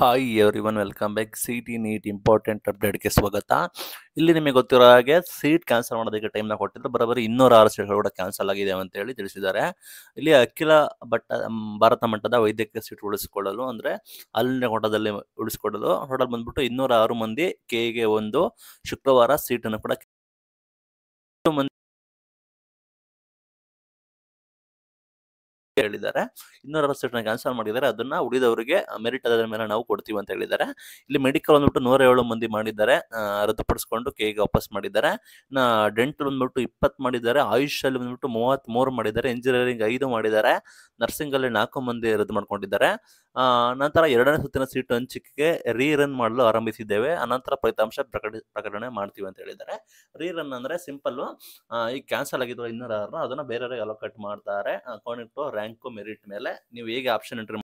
hi everyone welcome back C T NEET important ಅಪ್ಡೇಟ್ಗೆ ಸ್ವಾಗತ ಇಲ್ಲಿ ನಿಮಗೆ ಗೊತ್ತಿರೋ ಹಾಗೆ ಸೀಟ್ ಕ್ಯಾನ್ಸಲ್ ಮಾಡೋದಕ್ಕೆ ಟೈಮ್ನ ಕೊಟ್ಟಿದ್ರು ಬರೋಬ್ಬರಿ ಇನ್ನೂರ ಆರು ಸೀಟ್ಗಳು ಕೂಡ ಕ್ಯಾನ್ಸಲ್ ಆಗಿದೆ ಅಂತ ಹೇಳಿ ತಿಳಿಸಿದ್ದಾರೆ ಇಲ್ಲಿ ಅಖಿಲ ಭಟ್ಟ ಭಾರತ ಮಟ್ಟದ ವೈದ್ಯಕೀಯ ಸೀಟ್ ಉಳಿಸಿಕೊಳ್ಳಲು ಅಂದರೆ ಅಲ್ಲಿನ ಕೋಟದಲ್ಲಿ ಉಳಿಸಿಕೊಳ್ಳಲು ಹೋಟೆಲ್ ಬಂದ್ಬಿಟ್ಟು ಇನ್ನೂರ ಆರು ಮಂದಿ ಕೆಗೆ ಒಂದು ಶುಕ್ರವಾರ ಸೀಟನ್ನು ಕೂಡ ಹೇಳಿದ್ದಾರೆ ಇನ್ನೂರ ಪರ್ಸೆಂಟ್ ಕ್ಯಾನ್ಸಲ್ ಮಾಡಿದ್ದಾರೆ ಅದನ್ನ ಉಳಿದವರಿಗೆ ಮೆರಿಟ್ ಅದರ ಮೇಲೆ ನಾವು ಕೊಡ್ತೀವಿ ಅಂತ ಹೇಳಿದ್ದಾರೆ ಇಲ್ಲಿ ಮೆಡಿಕಲ್ ಅಂದ್ಬಿಟ್ಟು ನೂರ ಏಳು ಮಂದಿ ಮಾಡಿದ್ದಾರೆ ರದ್ದುಪಡಿಸ್ಕೊಂಡು ಕೆಗೆ ವಾಪಸ್ ಮಾಡಿದ್ದಾರೆ ಡೆಂಟಲ್ ಬಂದ್ಬಿಟ್ಟು ಇಪ್ಪತ್ತು ಮಾಡಿದ್ದಾರೆ ಆಯುಷ್ ಅಲ್ಲಿ ಬಂದ್ಬಿಟ್ಟು ಮೂವತ್ತ್ ಮೂರು ಮಾಡಿದ್ದಾರೆ ಇಂಜಿನಿಯರಿಂಗ್ ಐದು ಮಾಡಿದ್ದಾರೆ ನರ್ಸಿಂಗ್ ಅಲ್ಲಿ ನಾಲ್ಕು ಮಂದಿ ರದ್ದು ಮಾಡ್ಕೊಂಡಿದ್ದಾರೆ ನಂತರ ಎರಡನೇ ಸುತ್ತಿನ ಸೀಟ್ ಹಂಚಿಕೆಗೆ ರೀ ರನ್ ಮಾಡಲು ಆರಂಭಿಸಿದ್ದೇವೆ ಅನಂತರ ಫಲಿತಾಂಶ ಪ್ರಕಟ ಪ್ರಕಟಣೆ ಮಾಡ್ತೀವಿ ಅಂತ ಹೇಳಿದ್ದಾರೆ ರೀ ರನ್ ಸಿಂಪಲ್ ಸಿಂಪಲ್ಲು ಈಗ ಕ್ಯಾನ್ಸಲ್ ಆಗಿದ್ರು ಅದನ್ನ ಅದನ್ನು ಬೇರೆಯವ್ರಿಗೆ ಅಲೋಕೇಟ್ ಮಾಡ್ತಾರೆ ಅಕೌಂಟ್ ಇಟ್ಟು ರ್ಯಾಂಕು ಮೆರಿಟ್ ಮೇಲೆ ನೀವು ಹೇಗೆ ಆಪ್ಷನ್ ಎಂಟ್ರಿ